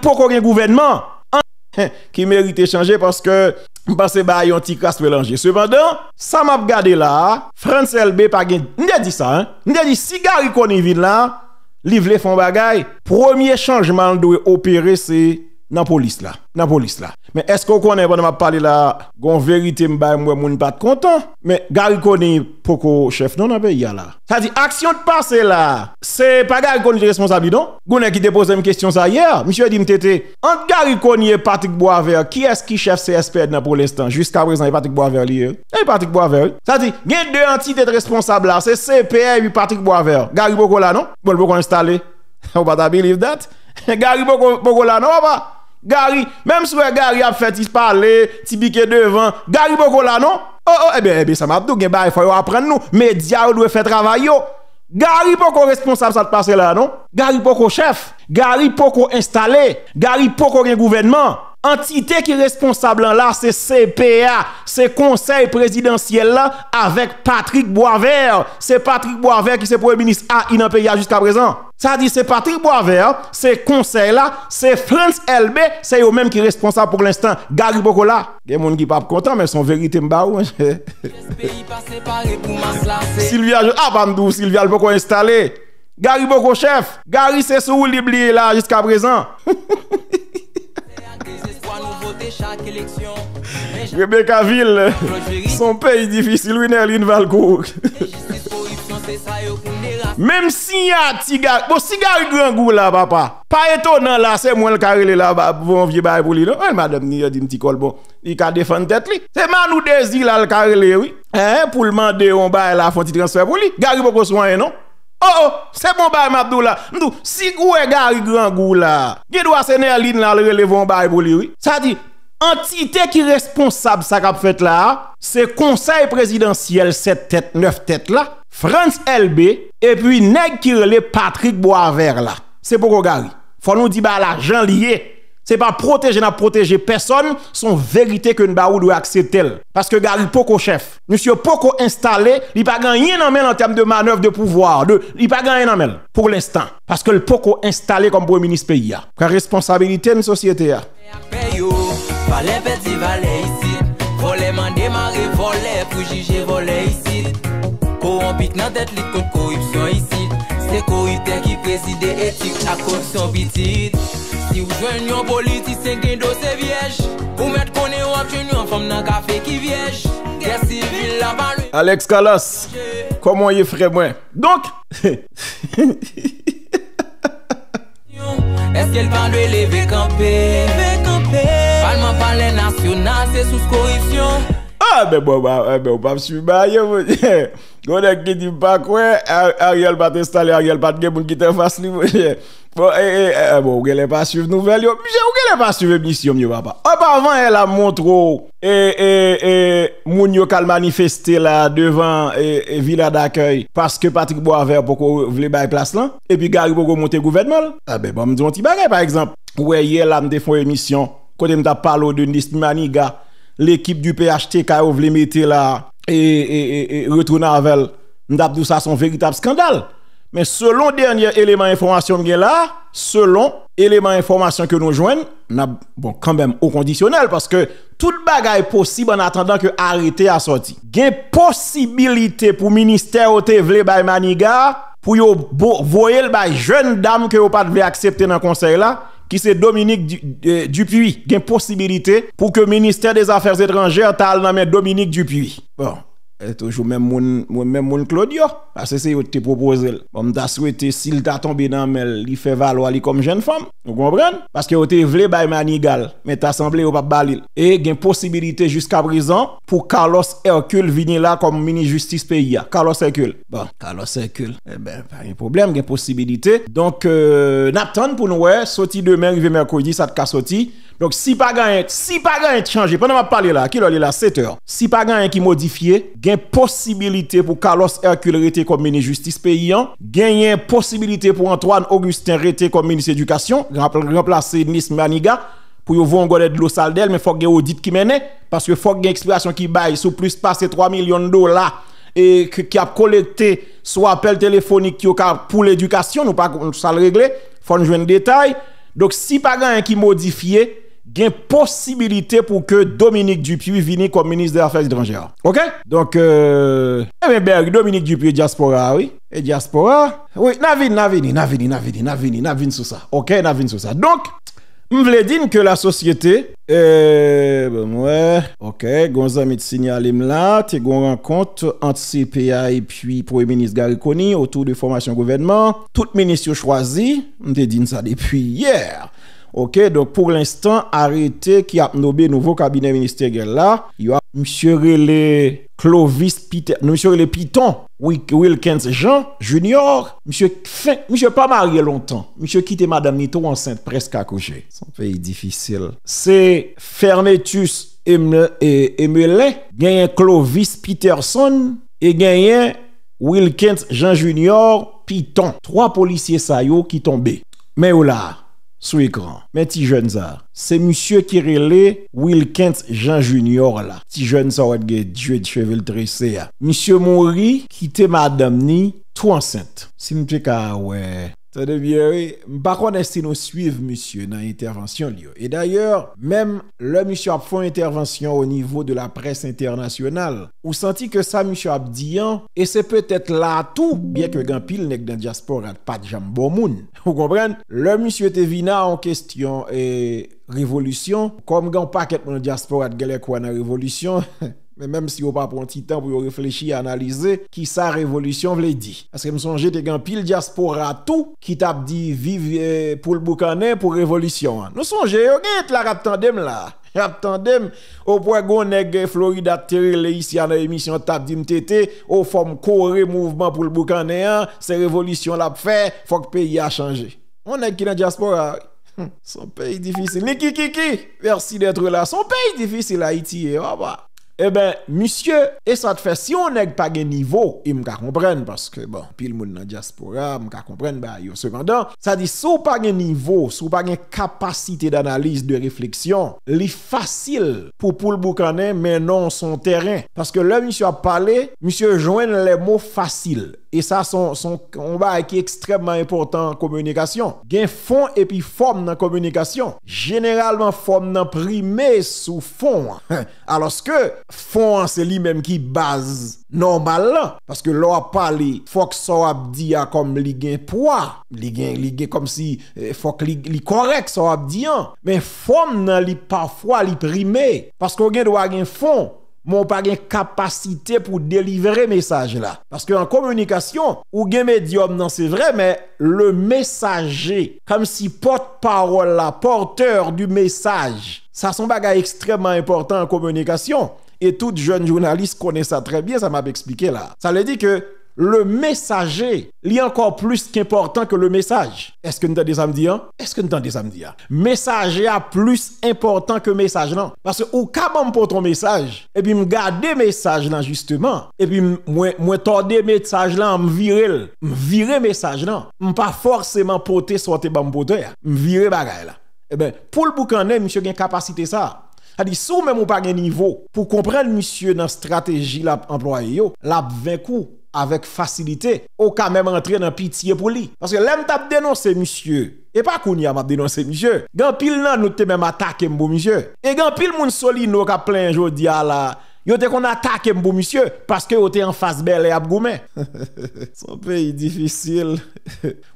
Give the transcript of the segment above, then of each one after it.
Poko gen gouvenman Ki merite chanje Paske Mpase ba yon ti kast pelanje Sebandan Sa map gade la Frans LB Pa gen Ndi a di sa Ndi a di sigari kon evin la Livle fon bagay Premier chanjman Dou e operese Se dans police là. Dans police là. Mais est-ce qu'on connaît, pendant ma parler là, gon vérité m'ba moi moun pas content? Mais Gary Koni, poko chef non dans pays là. Ça dit, action de passé là, c'est pas Gary Koni responsable non? Gon qui déposé une question ça hier, monsieur dit m'tété, entre Gary Koni et Patrick Boisvert, qui est-ce qui chef CSP dans pour l'instant? Jusqu'à présent, et Patrick Boisvert lié. Et e Patrick Boisvert. Ça dit, il y a deux entités responsables là, c'est CPR et Patrick Boisvert. Gary Boko là non? Bon, Boko installé. On va pas believe that. Gary Boko, Boko là non, pas? Gari, mèm souè gari ap fè ti spalè, ti bikè devan, gari pokò la non? Oh oh, ebe, ebe, sa m'apdou, gen ba, e fò yo apren nou, me diya yo dwe fè travay yo. Gari pokò responsab sa t'passe la non? Gari pokò chef, gari pokò installè, gari pokò gen gouvenman. entité qui est responsable là, c'est CPA, c'est Conseil présidentiel là, avec Patrick Boisvert. C'est Patrick Boisvert qui est Premier ministre à Ina jusqu'à présent. Ça dit, c'est Patrick Boisvert, c'est Conseil là, c'est France LB, c'est eux-mêmes qui sont responsables pour l'instant. Gary Bokola. Il y a des gens qui ne sont pas contents, mais son vérité m'a hein, Sylvia, ah, Bandou, Sylvia, elle peut installer. Gary Boko chef. Gary, c'est sous l'oublié là jusqu'à présent. Rebeccaville Son pey di fisi Lui nerlin val kou Mem si ya Ti gar Bo si gar yu gran gou la bapa Pa eto nan la Se mwen l karele la Bon vie bay pou li no El madame ni yadim ti kol bon Yika defan tet li Se man ou desi la l karele oui Eh pou lman de yon bay la Fon ti transfer pou li Gar yu bo koswany non Oh oh Se mwen bay mabdou la Mdou Si gou e gar yu gran gou la Gedo a se nerlin la L rele von bay pou li oui Sa di entite ki responsab sa kap fèt la, se konsey presidansyel set tèt, neuf tèt la, Frans LB, epi neg ki rele Patrick Boisvert la. Se poko gari, fò nou di ba la jan liye, se pa proteje na proteje, person son verite ke n'ba ou dwe akse tèl. Paske gari poko chef, nusye poko installe, li pa ganyen anmel an tem de manev de pouvoir, li pa ganyen anmel, pou l'instant. Paske l'poko installe kom pou eminis peyi ya. Kwa responsabilite n'sosyete ya. Valen peti, valen isi Volen man demare, volen pou jije Volen isi Korompik nan det lit kont korupsyon isi Se korupter ki preside etik La korupsyon bitit Si ou jwen yon politis, se gendo se viej Ou met konen wap chen yon Fom nan kafe ki viej Gessi vil la ban Alex Kalas, komon ye fre mwen Donk He he he he he he he he Eske l pandwe leve kampe Leve Alman pale nasyonate sous kohisyon ah, bon, eh, A be bon, a be ou pa m'suive baye, mwenye Konek ki di mpa kwe Ariel paten stale, Ariel paten ge, mwenye Mwenye, mwenye E, e, e, e, bon, oukele mpa m'suive nouvel yo Mwenye, oukele mpa m'suive misyon, mwenye, mwa pa A pa avan, e la mwontro E, eh, e, eh, e, moun yo kal manifesté la Devan, e, e, vila d'aköy Paske patik bo avè, poko vle baye plas lan E pi gari poko monte gouverne mol A be, mwenye, mwenye, mwenye, mwenye, mwenye Quand on parle de Nis l'équipe du PHT a voulu mettre là et, et, et, retourner avec elle. tout ça, c'est un véritable scandale. Mais selon dernier élément d'information là, selon élément d'information que nous joignons, bon, quand même au conditionnel parce que toute bagaille possible en attendant que arrêté a sorti. Gain possibilité pour ministère au vle Maniga pour yo voyer le jeune dame que vous pas accepter dans le conseil là qui c'est Dominique euh, Dupuis, qui a une possibilité pour que le ministère des Affaires étrangères t'aille dans Dominique Dupuis. Bon, eh, toujours même mon même mon Claudio parce que c'est te proposé on t'a souhaité s'il t'a tombé dans mêle, il fait valoir comme jeune femme vous comprenez parce que vous t'ai voulu by manigal mais t'as semblé au pas balil et une possibilité jusqu'à présent pour Carlos Hercule venir là comme mini justice pays Carlos Hercule bon Carlos Hercule eh ben pas de problème il y une possibilité donc On euh, n'attendre pour nous ouais sorti demain a mercredi ça te sorti donc si pas gagne, si pas gagne changer pendant m'a parler là, qui l'a là 7 heures. Si pas gagne qui modifié, gain possibilité pour Carlos Hercule rester comme ministre justice payant, hein. gain possibilité pour Antoine Augustin rester comme ministre éducation, remplacer Nice Maniga pour yon voir de l'eau sale d'elle mais faut gain audit qui mène parce que faut une explication qui baille sur plus passer 3 millions de dollars et qui a collecté soit appel téléphonique qui pour l'éducation nous pas ça le régler faut nous joindre détail donc si pas gagne qui modifié une possibilité pour que Dominique Dupuis vienne comme ministre des Affaires étrangères. OK Donc, euh, eh bien, Dominique Dupuis, diaspora, oui. Et diaspora, oui, Navin, Navini, Navini, Navini, Navini, Navine sur ça. OK, Navine sur ça. Donc, je voulais dire que la société, euh, ben ouais, ok, Gonzami de signaler là, tu as une rencontre entre CPA et puis Premier ministre Gariconi autour de formation gouvernement. Tout ministre choisi, je dit ça depuis hier. Ok, donc pour l'instant, arrêté qui a nommé nouveau cabinet ministériel là, il y a monsieur Relé Clovis Peter, monsieur Relé Piton, Wilkins Jean Junior, monsieur fin, monsieur pas marié longtemps, monsieur quitté madame Nito enceinte presque accouchée. C'est un pays difficile. C'est Fermetus Emelin, gagné Clovis Peterson et gagné Wilkins Jean Junior Piton. Trois policiers Saillots qui tombaient. Mais là, Sou ekran. Men ti jen za. Se monsye kirele, Wilkens Jean Junior la. Ti jen za wad ge djwe djwe vel tre se ya. Monsye mori, ki te madam ni, tou ansent. Si monsye ka we... Tade bien, oui. si nous suivre, monsieur dans l'intervention, et d'ailleurs, même le monsieur a fait une intervention au niveau de la presse internationale, on sentit que ça, monsieur a dit, hein? et c'est peut-être là tout, bien que Gampil n'est dans la diaspora, pas de jambon Vous comprenez? Le monsieur Tevina en question et révolution, comme il paquet dans la diaspora de quoi dans révolution, Mais même si vous pas prend un petit temps pour réfléchir, analyser, qui sa révolution v'le dit, Parce que me songe, des un pile diaspora tout qui t'a dit vive eh, pour le boucané pour révolution. Nous songe, ok, la tandem là. Raptandem, au point qu'on nèg Florida les ici à l'émission Tap Dim Tété, au forme coré mouvement pour le boucanin, hein. c'est révolution l'a fait, faut que pays a changé. On est qui dans diaspora, hum, son pays difficile. Niki Kiki, merci d'être là. Son pays difficile, Haïti. Eh, eh ben, monsieur, et ça te fait, si on n'est pas de niveau, il me compris, parce que, bon, pile monde dans diaspora, me comprendre, bah, yo. Cependant, ça dit, si on pas de niveau, si on pas de capacité d'analyse, de réflexion, il est facile pour Poul le boucaner, mais non son terrain. Parce que là, monsieur a parlé, monsieur joigne les mots faciles. E sa son konba ek ekstremman important komunikasyon. Gen fon epi fon nan komunikasyon. Generalman fon nan prime sou fon. Alos ke fon se li menm ki baz normal la. Paske lor pa li fok sa wap di a kom ah, li gen pwa. Li gen, li gen kom si eh, fok li korek sa wap di an. Men fon nan li pafwa li prime. Paske ou gen dwa gen fon. mon pas une capacité pour délivrer message là parce que en communication ou gain médium non c'est vrai mais le messager comme si porte-parole là porteur du message ça son bagage extrêmement important en communication et toute jeune journaliste connaît ça très bien ça m'a expliqué là ça veut dit que le messager, il est encore plus qu'important que le message. Est-ce que nous avons des samedis Est-ce que nous avons des amis Messager a plus important que message non. Parce que ou je pour ton message, et puis me garder message là justement, et puis moi moi tordre message là, me virer, me virer message là, me pas forcément porter sortir bam porter, me virer bagaille là. Eh ben pour le boucaner, monsieur une capacité ça. cest à si même ou pas un niveau pour comprendre monsieur dans stratégie l'a employé, l'a avec facilité. Ou quand même rentrer dans pitié pour lui. Parce que l'homme t'a dénoncé, monsieur. Et pas qu'on y a dénoncé, monsieur. Gan pile nan, nous te même attaqué, mon monsieur. Et gan pile moun soli nous a plein jodi à la. Yo te qu'on attaque mon monsieur parce que yo te en face belle et abgoumé. Son pays difficile.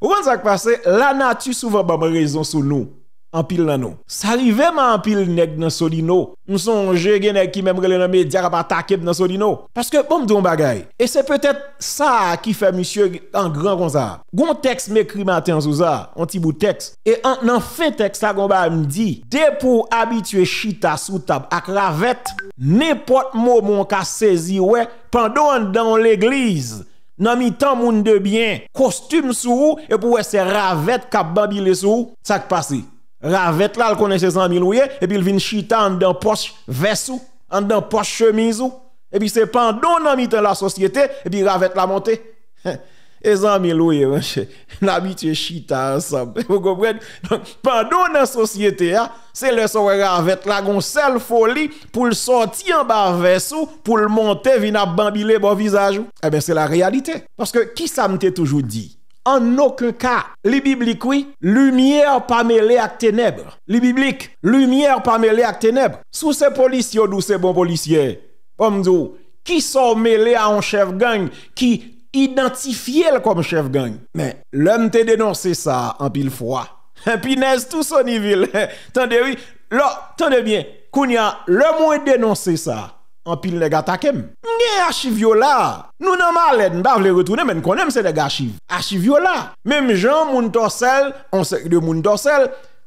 Ou ça qui passe, la nature souvent a raison sur nous. anpil nan nou. Sa li veman anpil nek nan so di nou, mson je gen ek ki memrele nan me diyara pa takep nan so di nou. Paske bom dron bagay. E se petet sa ki fe misye an gran kon sa. Gon tekst me kri maten sou za, an ti bou tekst, e an nan fe tekst a kon ba mdi, de pou abitue chita sou tab ak ravet, nepot mou moun ka sezi we pandon dan l'eglize. Nan mi tan moun de bien, kostum sou, e pou wese ravet kap babil le sou, sak pasi. Ravet là, elle connaît ses amis loués et puis il vient chita en dans poche veste en dans poche chemise ou, et puis c'est pendant dans la société, et puis ravet la monte. Et amis loués monsieur, l'habitude chita ensemble, vous comprenez? Donc, pendant dans la société, hein, c'est le soir ravet la gon seule folie pour le sortir en bas veste pour le monter, venir bambile bon visage. Eh bien, c'est la réalité. Parce que qui ça me toujours dit? An nou ke ka, li biblik wè, lumièr pa mè lè ak teneb. Li biblik, lumièr pa mè lè ak teneb. Sou se polis yon ou se bon polisye, pom zou, ki son mè lè an chèv gang, ki identifye lè kom chèv gang. Mè, lèm te denonsè sa an pil fwa. Ha, pi nèz tout son i vil. Tande wè, lò, tande wè, koun ya lèm wè denonsè sa. An pil le gata kem? Mge yè achiv yo la! Nou nanman alè, n'ba vle retounè men konèm se de gachiv! Achiv yo la! Mèm jan moun torsel, ansek de moun torsel!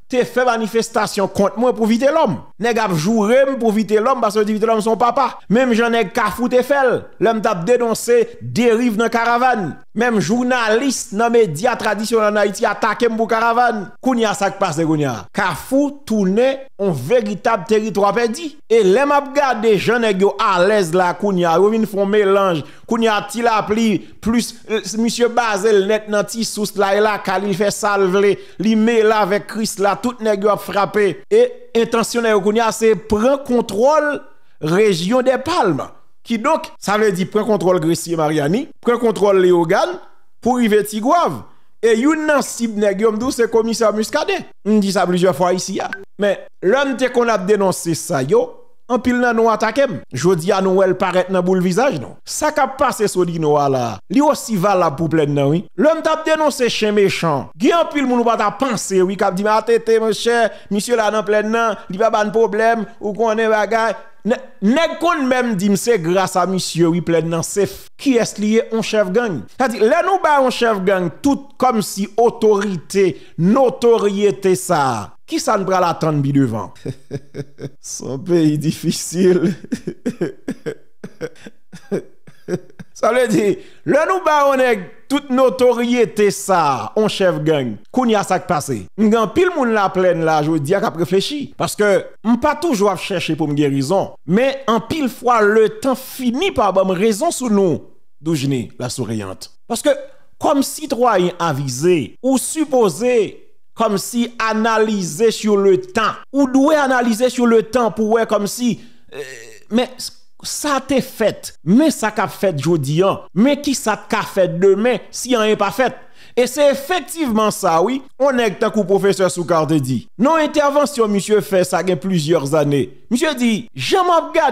te fait manifestation contre moi pour vite l'homme. Nèg ap joué pour vite l'homme parce que viter l'homme son papa. Même j'en ai ka fouté fel. L'homme t'a dénoncé dérive dans caravane. Même journaliste dans médias traditionnels en Haïti attaqué pour caravane. Kounia sak passe kounia. Kafou tourné en véritable territoire perdu. Et l'homme ap gade j'en ai à l'aise là kounia, yo vinn font mélange. Kounia t'il la pli plus euh, monsieur Basel net nan ti sous la et là il fait salve li mêle avec Chris la tout nèg a frappé et intentionnel kounya c'est prendre contrôle région des Palmes qui donc ça veut dire prendre contrôle Gressier Mariani, prendre contrôle Léogane pour arriver Tigouave. Et yon nan sib nèg yo commissaire Muscadet. On dit ça plusieurs fois ici Mais l'homme qu'on a dénoncé ça yo en pile nan nous attaquem. Jodi à Noël paraît dans boule visage non. Ça qu'a passé Sodino là, li aussi valable pour plein nan oui. L'homme t'a dénoncé chien méchant. Qui en pile moun pas ta penser oui Cap di mais attendez monsieur monsieur là nan plein nan, li pas ban problème ou connaît bagay. Nek kon même dit c'est grâce à monsieur oui plein nan safe. Qui est lié un chef gang C'est-à-dire là nous ba un chef gang tout comme si autorité, notoriété ça qui ça ne va l'attendre devant Son pays difficile. ça veut dire, le nous baronne, toute notoriété ça, on chef gang, kounya ça passé. ngan pile moun la pleine là, je dis qu'a réfléchi. Parce que, pas toujours chercher pour me guérison, mais en pile fois, le temps fini par bonne raison sous nous, n'ai la souriante. Parce que, comme citoyen avisé, ou supposé, comme si analyser sur le temps. Ou doué analyser sur le temps pour voir comme si euh, mais ça t'est fait. Mais ça qu'a fait aujourd'hui... Hein. mais qui ça t'a fait demain si on est pas fait. Et c'est effectivement ça, oui. On est tant le professeur Soukarde dit. Non, intervention, monsieur fait ça il y a plusieurs années. Monsieur dit, jamais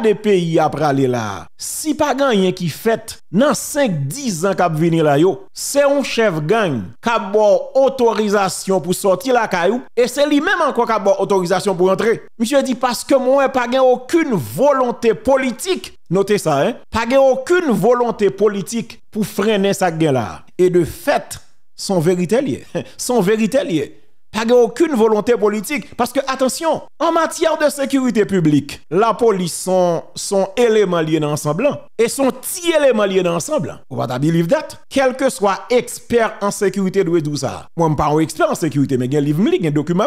le pays après aller là. Si pas gagne qui fait, dans 5-10 ans qu'a venir là yo, c'est un chef gang qui a autorisation pour sortir la caillou et c'est lui-même encore qui a autorisation pour entrer. Monsieur dit, parce que moi, pas aucune volonté politique Notez ça, hein? Pas aucune volonté politique pour freiner ça là. Et de fait, sont vérité lié. Son vérité lié. Pas aucune volonté politique. Parce que, attention, en matière de sécurité publique, la police sont, sont éléments liés dans ensemble. Hein, et sont petit élément liés dans ensemble. Hein. Ou pas believe that? Quel que soit expert en sécurité de tout ça. Moi, je ne parle pas expert en sécurité, mais j'ai un livre, j'ai un document.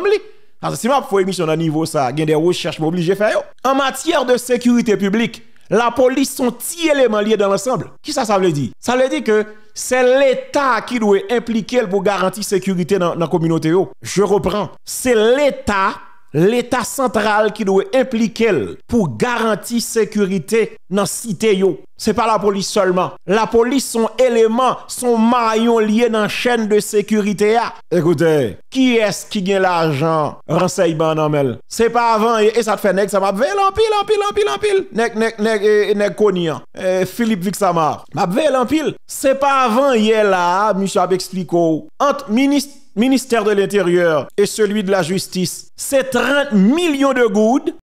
Parce que si je fais émission à niveau ça, a des recherches, je obligé de faire. En matière de sécurité publique, la police sont tellement éléments liés dans l'ensemble. Qui ça, ça veut dire? Ça veut dire que c'est l'État qui doit impliquer pour garantir sécurité dans la communauté. Je reprends. C'est l'État l'État central qui doit impliquer pour garantir sécurité dans la cité. Ce n'est pas la police seulement. La police, sont élément, son maillon lié dans la chaîne de sécurité. Écoutez, qui est-ce qui gagne l'argent Renseignement non Ce n'est pas avant, et, ça te fait nek, ça m'a vu l'empile, pile, l'empile. pile, pile, pile. Philippe Vixamar. M'a pile. C'est pas avant, hier là, monsieur a Entre ministre ministère de l'Intérieur et celui de la Justice, c'est 30 millions de goudes